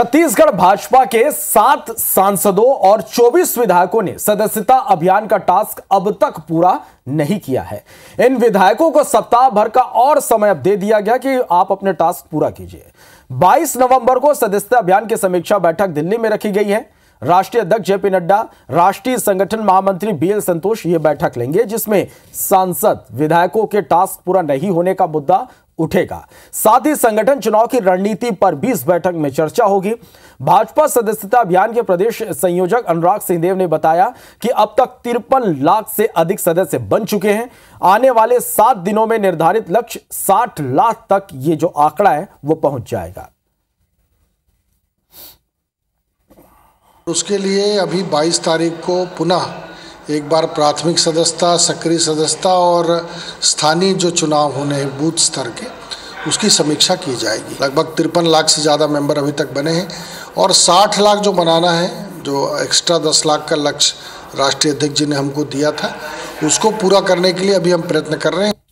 छत्तीसगढ़ भाजपा के सात सांसदों और 24 विधायकों ने सदस्यता अभियान का टास्क अब तक पूरा नहीं किया है इन विधायकों को सप्ताह भर का और समय अब दे दिया गया कि आप अपने टास्क पूरा कीजिए 22 नवंबर को सदस्यता अभियान की समीक्षा बैठक दिल्ली में रखी गई है राष्ट्रीय अध्यक्ष जेपी नड्डा राष्ट्रीय संगठन महामंत्री बी एल संतोष ये बैठक लेंगे जिसमें सांसद विधायकों के टास्क पूरा नहीं होने का मुद्दा उठेगा साथ ही संगठन चुनाव की रणनीति पर भी इस बैठक में चर्चा होगी भाजपा सदस्यता अभियान के प्रदेश संयोजक अनुराग सिंहदेव ने बताया कि अब तक तिरपन लाख से अधिक सदस्य बन चुके हैं आने वाले सात दिनों में निर्धारित लक्ष्य साठ लाख तक ये जो आंकड़ा है वो पहुंच जाएगा उसके लिए अभी 22 तारीख को पुनः एक बार प्राथमिक सदस्यता सक्रिय सदस्यता और स्थानीय जो चुनाव होने हैं बूथ स्तर के उसकी समीक्षा की जाएगी लगभग तिरपन लाख से ज़्यादा मेंबर अभी तक बने हैं और 60 लाख जो बनाना है जो एक्स्ट्रा 10 लाख का लक्ष्य राष्ट्रीय अध्यक्ष जी ने हमको दिया था उसको पूरा करने के लिए अभी हम प्रयत्न कर रहे हैं